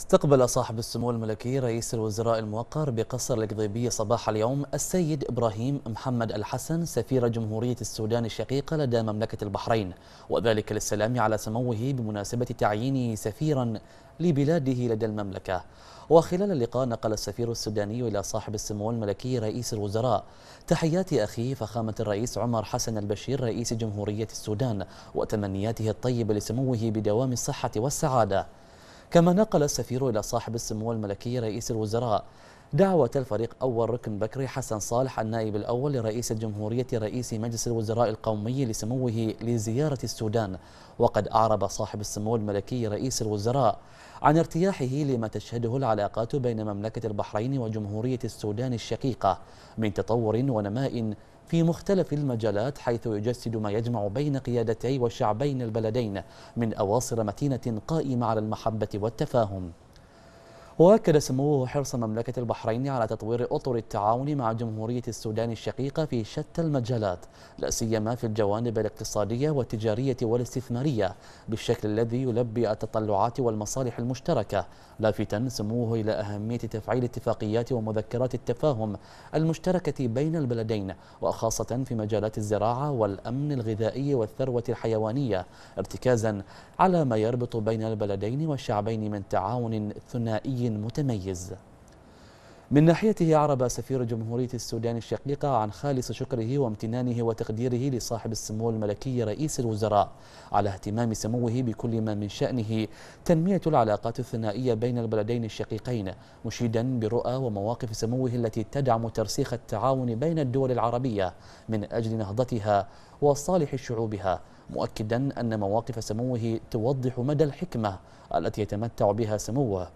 استقبل صاحب السمو الملكي رئيس الوزراء الموقر بقصر القضيبية صباح اليوم السيد إبراهيم محمد الحسن سفير جمهورية السودان الشقيقة لدى مملكة البحرين وذلك للسلام على سموه بمناسبة تعيينه سفيرا لبلاده لدى المملكة وخلال اللقاء نقل السفير السوداني إلى صاحب السمو الملكي رئيس الوزراء تحيات أخي فخامة الرئيس عمر حسن البشير رئيس جمهورية السودان وتمنياته الطيبة لسموه بدوام الصحة والسعادة كما نقل السفير إلى صاحب السمو الملكي رئيس الوزراء دعوة الفريق أول ركن بكري حسن صالح النائب الأول لرئيس الجمهورية رئيس مجلس الوزراء القومي لسموه لزيارة السودان وقد أعرب صاحب السمو الملكي رئيس الوزراء عن ارتياحه لما تشهده العلاقات بين مملكة البحرين وجمهورية السودان الشقيقة من تطور ونماء في مختلف المجالات حيث يجسد ما يجمع بين قيادتي وشعبين البلدين من أواصر متينة قائمة على المحبة والتفاهم واكد سموه حرص مملكه البحرين على تطوير اطر التعاون مع جمهوريه السودان الشقيقه في شتى المجالات لا سيما في الجوانب الاقتصاديه والتجاريه والاستثماريه بالشكل الذي يلبي التطلعات والمصالح المشتركه لافتا سموه الى اهميه تفعيل اتفاقيات ومذكرات التفاهم المشتركه بين البلدين وخاصه في مجالات الزراعه والامن الغذائي والثروه الحيوانيه ارتكازا على ما يربط بين البلدين والشعبين من تعاون ثنائي متميز من ناحيته أعرب سفير جمهورية السودان الشقيقة عن خالص شكره وامتنانه وتقديره لصاحب السمو الملكي رئيس الوزراء على اهتمام سموه بكل ما من شأنه تنمية العلاقات الثنائية بين البلدين الشقيقين مشيدا برؤى ومواقف سموه التي تدعم ترسيخ التعاون بين الدول العربية من أجل نهضتها وصالح شعوبها مؤكدا أن مواقف سموه توضح مدى الحكمة التي يتمتع بها سموه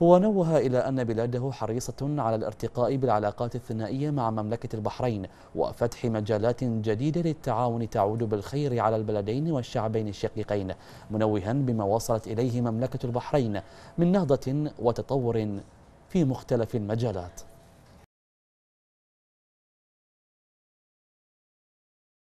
ونوه إلى أن بلاده حريصة على الارتقاء بالعلاقات الثنائية مع مملكة البحرين وفتح مجالات جديدة للتعاون تعود بالخير على البلدين والشعبين الشقيقين منوها بما وصلت إليه مملكة البحرين من نهضة وتطور في مختلف المجالات